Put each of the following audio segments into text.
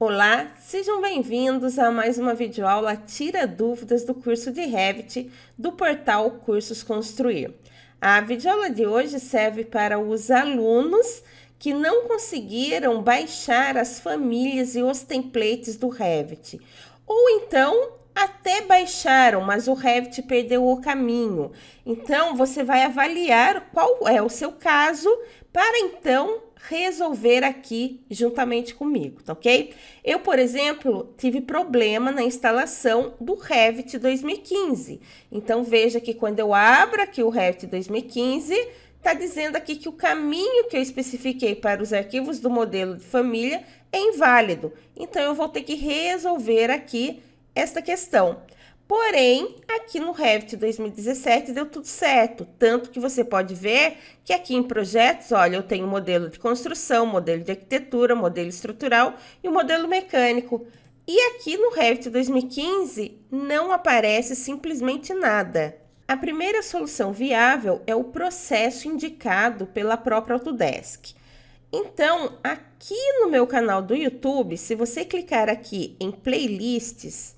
Olá, sejam bem-vindos a mais uma videoaula Tira Dúvidas do curso de Revit do portal Cursos Construir. A videoaula de hoje serve para os alunos que não conseguiram baixar as famílias e os templates do Revit, ou então até baixaram, mas o Revit perdeu o caminho. Então, você vai avaliar qual é o seu caso para então resolver aqui juntamente comigo, tá ok? Eu, por exemplo, tive problema na instalação do Revit 2015. Então, veja que quando eu abro aqui o Revit 2015, tá dizendo aqui que o caminho que eu especifiquei para os arquivos do modelo de família é inválido. Então, eu vou ter que resolver aqui esta questão. Porém, aqui no Revit 2017 deu tudo certo, tanto que você pode ver que aqui em projetos, olha, eu tenho modelo de construção, modelo de arquitetura, modelo estrutural e o modelo mecânico. E aqui no Revit 2015 não aparece simplesmente nada. A primeira solução viável é o processo indicado pela própria Autodesk. Então, aqui no meu canal do YouTube, se você clicar aqui em playlists,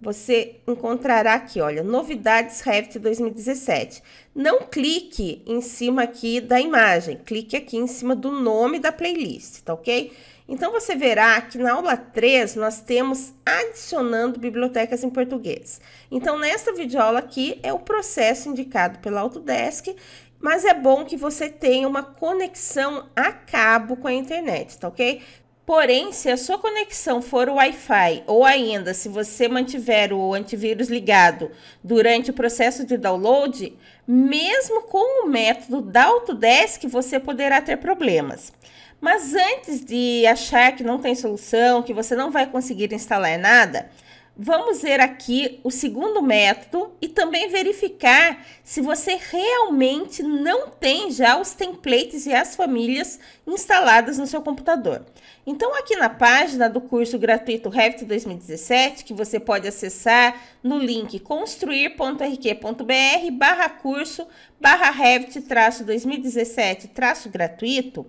você encontrará aqui, olha, novidades Revit 2017. Não clique em cima aqui da imagem, clique aqui em cima do nome da playlist, tá ok? Então você verá que na aula 3 nós temos adicionando bibliotecas em português. Então nesta videoaula aqui é o processo indicado pela Autodesk, mas é bom que você tenha uma conexão a cabo com a internet, tá ok? Porém, se a sua conexão for Wi-Fi ou ainda se você mantiver o antivírus ligado durante o processo de download, mesmo com o método da Autodesk você poderá ter problemas. Mas antes de achar que não tem solução, que você não vai conseguir instalar nada, Vamos ver aqui o segundo método e também verificar se você realmente não tem já os templates e as famílias instaladas no seu computador. Então, aqui na página do curso gratuito Revit 2017, que você pode acessar no link construir.rq.br barra curso barra Revit 2017 gratuito,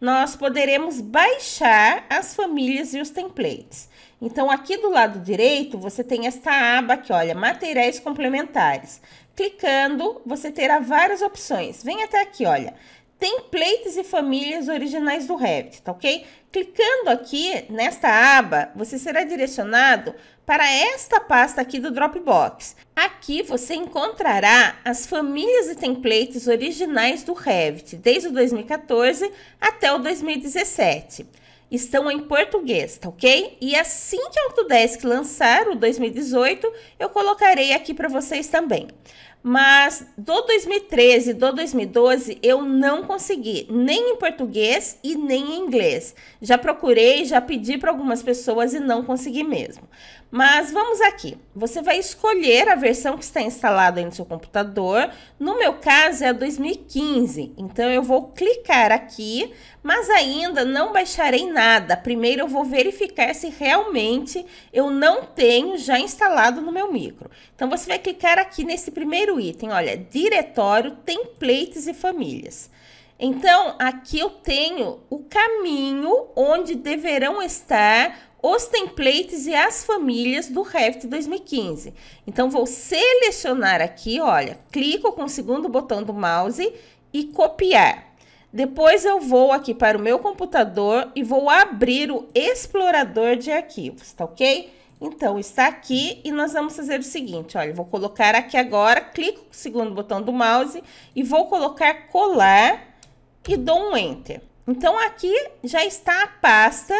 nós poderemos baixar as famílias e os templates. Então, aqui do lado direito, você tem esta aba aqui, olha, materiais complementares. Clicando, você terá várias opções. Vem até aqui, olha, templates e famílias originais do Revit, tá ok? Clicando aqui nesta aba, você será direcionado para esta pasta aqui do Dropbox. Aqui você encontrará as famílias e templates originais do Revit, desde o 2014 até o 2017 estão em português, tá ok? E assim que a Autodesk lançar o 2018, eu colocarei aqui para vocês também mas do 2013, do 2012 eu não consegui, nem em português e nem em inglês. Já procurei, já pedi para algumas pessoas e não consegui mesmo. Mas vamos aqui. Você vai escolher a versão que está instalada no seu computador. No meu caso é a 2015. Então eu vou clicar aqui, mas ainda não baixarei nada. Primeiro eu vou verificar se realmente eu não tenho já instalado no meu micro. Então você vai clicar aqui nesse primeiro item, olha, diretório, templates e famílias. Então, aqui eu tenho o caminho onde deverão estar os templates e as famílias do Revit 2015. Então, vou selecionar aqui, olha, clico com o segundo botão do mouse e copiar. Depois eu vou aqui para o meu computador e vou abrir o explorador de arquivos, tá ok? Então, está aqui e nós vamos fazer o seguinte, olha, vou colocar aqui agora, clico com o segundo botão do mouse e vou colocar colar e dou um enter. Então, aqui já está a pasta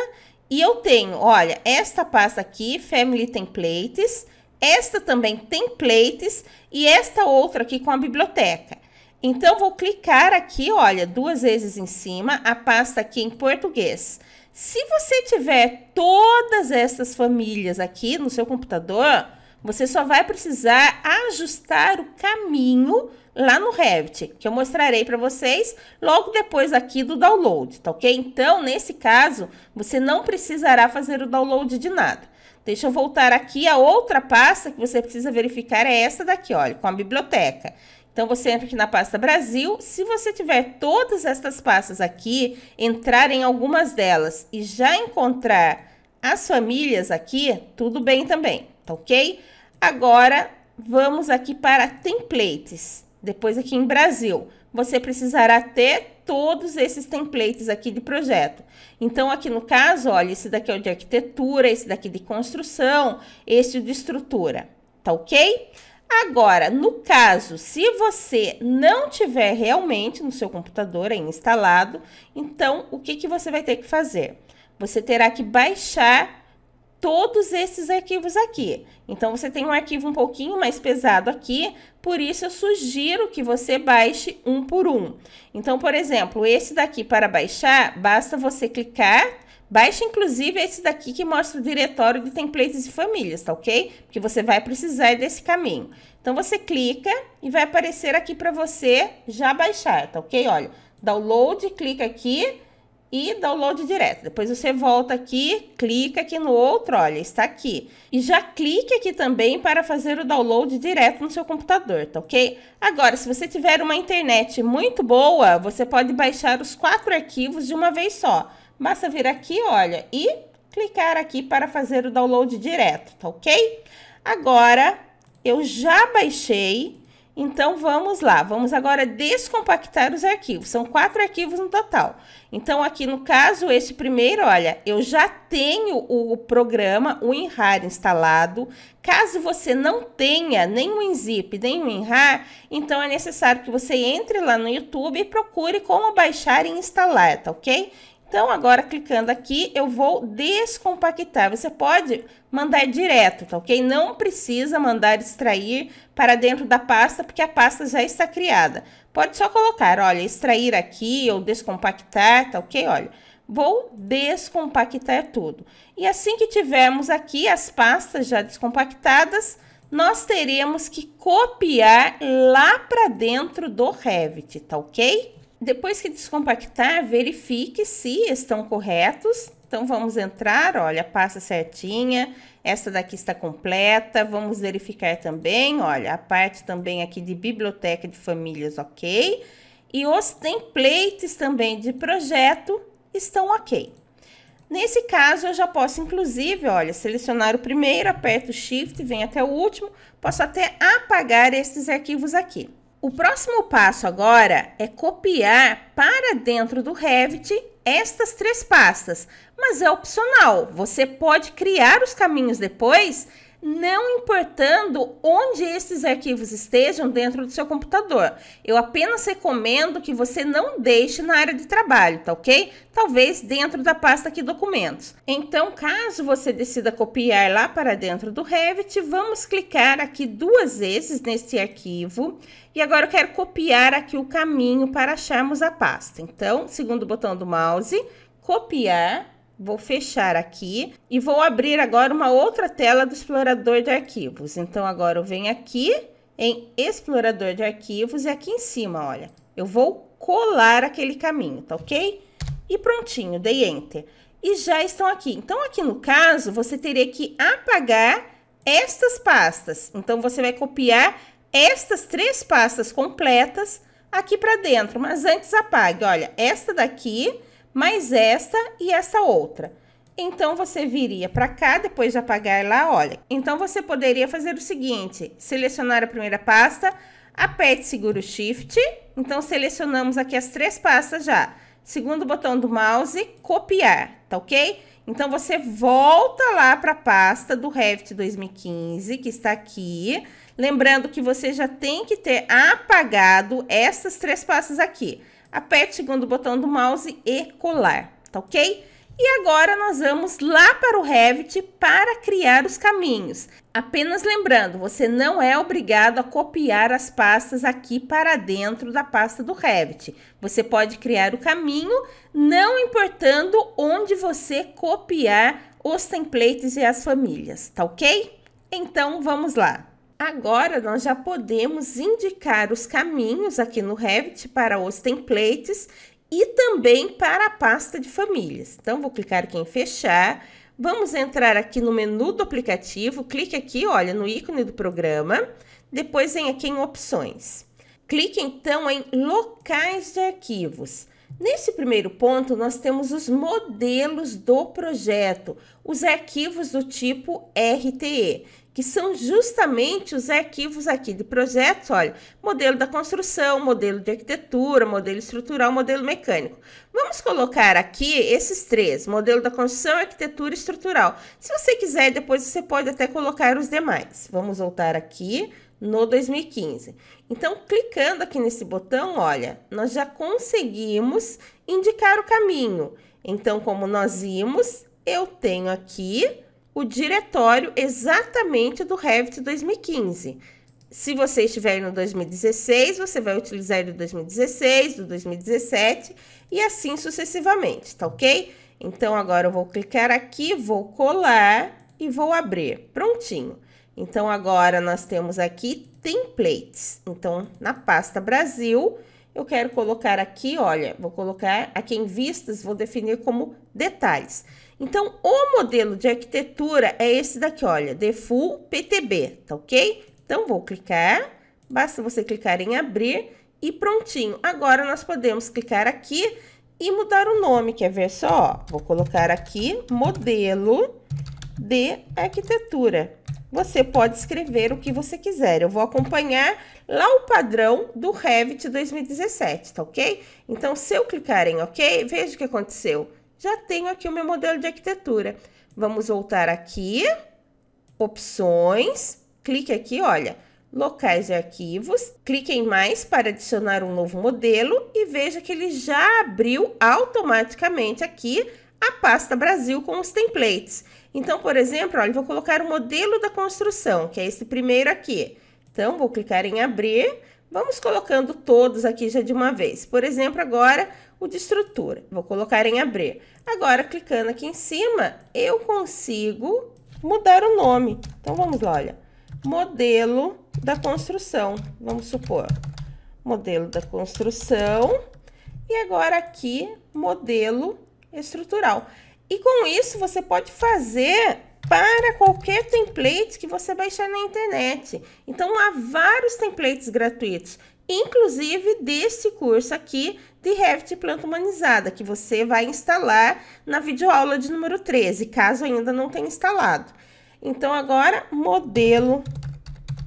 e eu tenho, olha, esta pasta aqui, Family Templates, esta também Templates e esta outra aqui com a biblioteca. Então, vou clicar aqui, olha, duas vezes em cima, a pasta aqui em português. Se você tiver todas essas famílias aqui no seu computador, você só vai precisar ajustar o caminho lá no Revit, que eu mostrarei para vocês logo depois aqui do download, tá ok? Então, nesse caso, você não precisará fazer o download de nada. Deixa eu voltar aqui, a outra pasta que você precisa verificar é essa daqui, olha, com a biblioteca. Então, você entra aqui na pasta Brasil. Se você tiver todas estas pastas aqui, entrar em algumas delas e já encontrar as famílias aqui, tudo bem também tá ok? Agora, vamos aqui para templates. Depois aqui em Brasil, você precisará ter todos esses templates aqui de projeto. Então, aqui no caso, olha, esse daqui é o de arquitetura, esse daqui de construção, esse de estrutura, tá ok? Agora, no caso, se você não tiver realmente no seu computador aí instalado, então o que, que você vai ter que fazer? Você terá que baixar todos esses arquivos aqui. Então, você tem um arquivo um pouquinho mais pesado aqui, por isso eu sugiro que você baixe um por um. Então, por exemplo, esse daqui para baixar, basta você clicar, baixa inclusive esse daqui que mostra o diretório de templates e famílias, tá ok? Porque você vai precisar desse caminho. Então, você clica e vai aparecer aqui para você já baixar, tá ok? Olha, download, clica aqui e download direto. Depois você volta aqui, clica aqui no outro, olha, está aqui. E já clique aqui também para fazer o download direto no seu computador, tá ok? Agora, se você tiver uma internet muito boa, você pode baixar os quatro arquivos de uma vez só. Basta vir aqui, olha, e clicar aqui para fazer o download direto, tá ok? Agora, eu já baixei então vamos lá, vamos agora descompactar os arquivos. São quatro arquivos no total. Então aqui no caso, este primeiro, olha, eu já tenho o programa, o WinRAR instalado. Caso você não tenha nem o WinZip, nem o WinRAR, então é necessário que você entre lá no YouTube e procure como baixar e instalar, tá ok? Então, agora clicando aqui, eu vou descompactar. Você pode mandar direto, tá ok? Não precisa mandar extrair para dentro da pasta, porque a pasta já está criada. Pode só colocar, olha, extrair aqui ou descompactar, tá ok? Olha, vou descompactar tudo. E assim que tivermos aqui as pastas já descompactadas, nós teremos que copiar lá para dentro do Revit, tá ok? Depois que descompactar, verifique se estão corretos. Então, vamos entrar, olha, passa certinha. Essa daqui está completa. Vamos verificar também, olha, a parte também aqui de biblioteca de famílias, ok. E os templates também de projeto estão ok. Nesse caso, eu já posso, inclusive, olha, selecionar o primeiro, aperto Shift, vem até o último. Posso até apagar esses arquivos aqui. O próximo passo agora é copiar para dentro do Revit estas três pastas, mas é opcional. Você pode criar os caminhos depois não importando onde esses arquivos estejam dentro do seu computador. Eu apenas recomendo que você não deixe na área de trabalho, tá ok? Talvez dentro da pasta aqui documentos. Então, caso você decida copiar lá para dentro do Revit, vamos clicar aqui duas vezes nesse arquivo. E agora eu quero copiar aqui o caminho para acharmos a pasta. Então, segundo o botão do mouse, copiar Vou fechar aqui e vou abrir agora uma outra tela do explorador de arquivos. Então, agora eu venho aqui em explorador de arquivos e aqui em cima, olha, eu vou colar aquele caminho, tá ok? E prontinho, dei enter. E já estão aqui. Então, aqui no caso, você teria que apagar estas pastas. Então, você vai copiar estas três pastas completas aqui para dentro. Mas antes, apague, olha, esta daqui mais esta e essa outra. Então, você viria para cá, depois de apagar lá, olha. Então, você poderia fazer o seguinte, selecionar a primeira pasta, aperte segura o Shift. Então, selecionamos aqui as três pastas já. Segundo botão do mouse, copiar, tá ok? Então, você volta lá para a pasta do Revit 2015, que está aqui. Lembrando que você já tem que ter apagado essas três pastas aqui aperte o segundo botão do mouse e colar, tá ok? E agora nós vamos lá para o Revit para criar os caminhos. Apenas lembrando, você não é obrigado a copiar as pastas aqui para dentro da pasta do Revit. Você pode criar o caminho, não importando onde você copiar os templates e as famílias, tá ok? Então vamos lá. Agora nós já podemos indicar os caminhos aqui no Revit para os templates e também para a pasta de famílias. Então, vou clicar aqui em fechar. Vamos entrar aqui no menu do aplicativo, clique aqui, olha, no ícone do programa, depois vem aqui em opções. Clique então em locais de arquivos. Nesse primeiro ponto, nós temos os modelos do projeto, os arquivos do tipo RTE que são justamente os arquivos aqui de projetos, olha, modelo da construção, modelo de arquitetura, modelo estrutural, modelo mecânico. Vamos colocar aqui esses três, modelo da construção, arquitetura e estrutural. Se você quiser, depois você pode até colocar os demais. Vamos voltar aqui no 2015. Então, clicando aqui nesse botão, olha, nós já conseguimos indicar o caminho. Então, como nós vimos, eu tenho aqui o diretório exatamente do Revit 2015. Se você estiver no 2016, você vai utilizar ele do 2016, do 2017 e assim sucessivamente, tá ok? Então, agora eu vou clicar aqui, vou colar e vou abrir. Prontinho. Então, agora nós temos aqui templates. Então, na pasta Brasil, eu quero colocar aqui, olha, vou colocar aqui em vistas, vou definir como detalhes. Então, o modelo de arquitetura é esse daqui, olha, Default Full PTB, tá ok? Então, vou clicar, basta você clicar em abrir e prontinho. Agora, nós podemos clicar aqui e mudar o nome, quer ver só? Vou colocar aqui modelo de arquitetura você pode escrever o que você quiser. Eu vou acompanhar lá o padrão do Revit 2017, tá ok? Então, se eu clicar em OK, veja o que aconteceu. Já tenho aqui o meu modelo de arquitetura. Vamos voltar aqui, opções, clique aqui, olha, locais e arquivos, clique em mais para adicionar um novo modelo e veja que ele já abriu automaticamente aqui a pasta Brasil com os templates. Então, por exemplo, olha, vou colocar o modelo da construção, que é esse primeiro aqui. Então, vou clicar em abrir, vamos colocando todos aqui já de uma vez. Por exemplo, agora o de estrutura, vou colocar em abrir. Agora, clicando aqui em cima, eu consigo mudar o nome. Então, vamos lá, olha, modelo da construção, vamos supor, modelo da construção. E agora aqui, modelo estrutural. E com isso você pode fazer para qualquer template que você baixar na internet. Então há vários templates gratuitos, inclusive deste curso aqui de Revit Planta Humanizada, que você vai instalar na videoaula de número 13, caso ainda não tenha instalado. Então agora modelo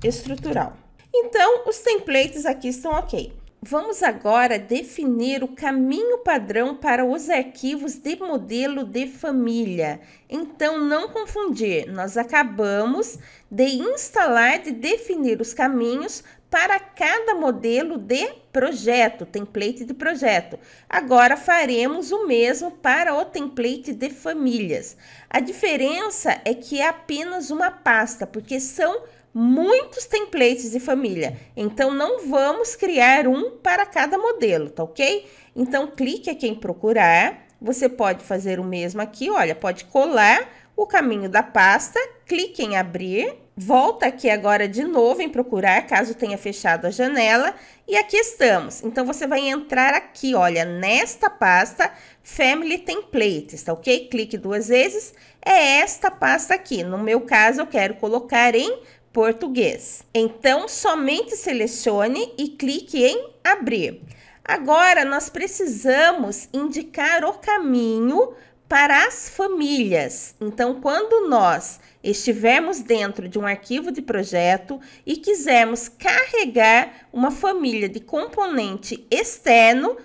estrutural. Então os templates aqui estão ok. Vamos agora definir o caminho padrão para os arquivos de modelo de família. Então, não confundir, nós acabamos de instalar e de definir os caminhos para cada modelo de projeto, template de projeto. Agora faremos o mesmo para o template de famílias. A diferença é que é apenas uma pasta, porque são muitos templates de família. Então, não vamos criar um para cada modelo, tá ok? Então, clique aqui em procurar. Você pode fazer o mesmo aqui, olha, pode colar o caminho da pasta, clique em abrir, volta aqui agora de novo em procurar, caso tenha fechado a janela, e aqui estamos. Então, você vai entrar aqui, olha, nesta pasta Family Templates, tá ok? Clique duas vezes, é esta pasta aqui. No meu caso, eu quero colocar em português. Então, somente selecione e clique em abrir. Agora, nós precisamos indicar o caminho para as famílias. Então, quando nós estivermos dentro de um arquivo de projeto e quisermos carregar uma família de componente externo,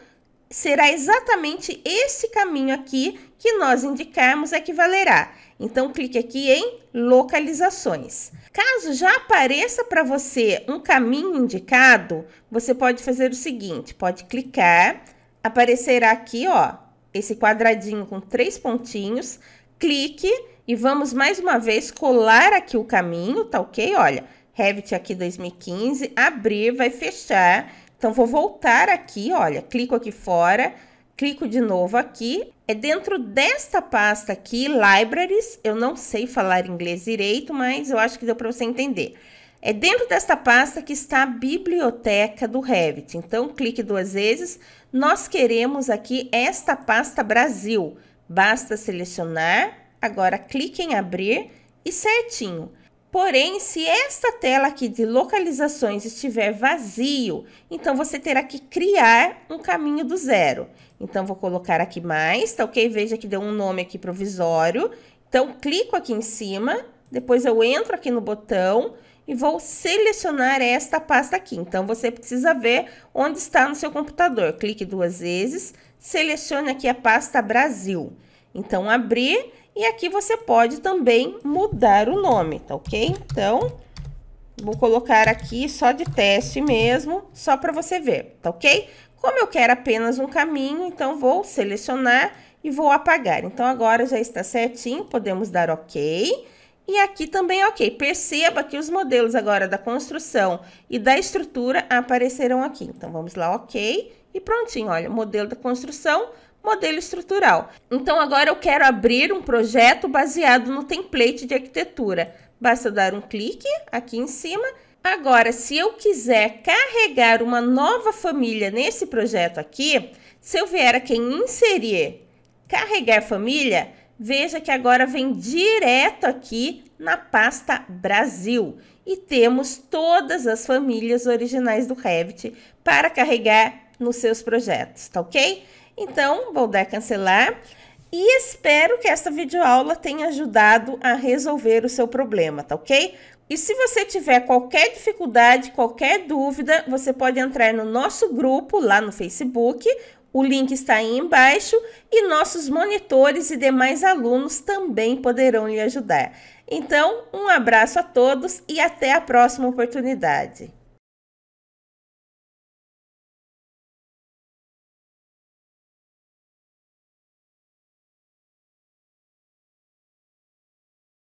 será exatamente esse caminho aqui que nós indicarmos é que valerá. Então, clique aqui em localizações. Caso já apareça para você um caminho indicado, você pode fazer o seguinte: pode clicar, aparecerá aqui, ó, esse quadradinho com três pontinhos, clique e vamos mais uma vez colar aqui o caminho, tá ok? Olha, Revit aqui 2015, abrir, vai fechar. Então, vou voltar aqui, olha, clico aqui fora, clico de novo aqui. É dentro desta pasta aqui, Libraries, eu não sei falar inglês direito, mas eu acho que deu para você entender. É dentro desta pasta que está a biblioteca do Revit. Então, clique duas vezes. Nós queremos aqui esta pasta Brasil. Basta selecionar, agora clique em abrir e certinho. Porém, se esta tela aqui de localizações estiver vazio, então você terá que criar um caminho do zero. Então, vou colocar aqui mais, tá ok? Veja que deu um nome aqui provisório. Então, clico aqui em cima, depois eu entro aqui no botão e vou selecionar esta pasta aqui. Então, você precisa ver onde está no seu computador. Clique duas vezes, selecione aqui a pasta Brasil. Então, abrir e aqui você pode também mudar o nome, tá ok? Então, vou colocar aqui só de teste mesmo, só para você ver, tá ok? Como eu quero apenas um caminho, então vou selecionar e vou apagar. Então, agora já está certinho, podemos dar ok. E aqui também ok. Perceba que os modelos agora da construção e da estrutura apareceram aqui. Então, vamos lá, ok. E prontinho, olha, modelo da construção modelo estrutural. Então agora eu quero abrir um projeto baseado no template de arquitetura. Basta dar um clique aqui em cima. Agora, se eu quiser carregar uma nova família nesse projeto aqui, se eu vier aqui em inserir, carregar família, veja que agora vem direto aqui na pasta Brasil e temos todas as famílias originais do Revit para carregar nos seus projetos, tá ok? Então, vou dar cancelar e espero que esta videoaula tenha ajudado a resolver o seu problema, tá ok? E se você tiver qualquer dificuldade, qualquer dúvida, você pode entrar no nosso grupo lá no Facebook, o link está aí embaixo e nossos monitores e demais alunos também poderão lhe ajudar. Então, um abraço a todos e até a próxima oportunidade.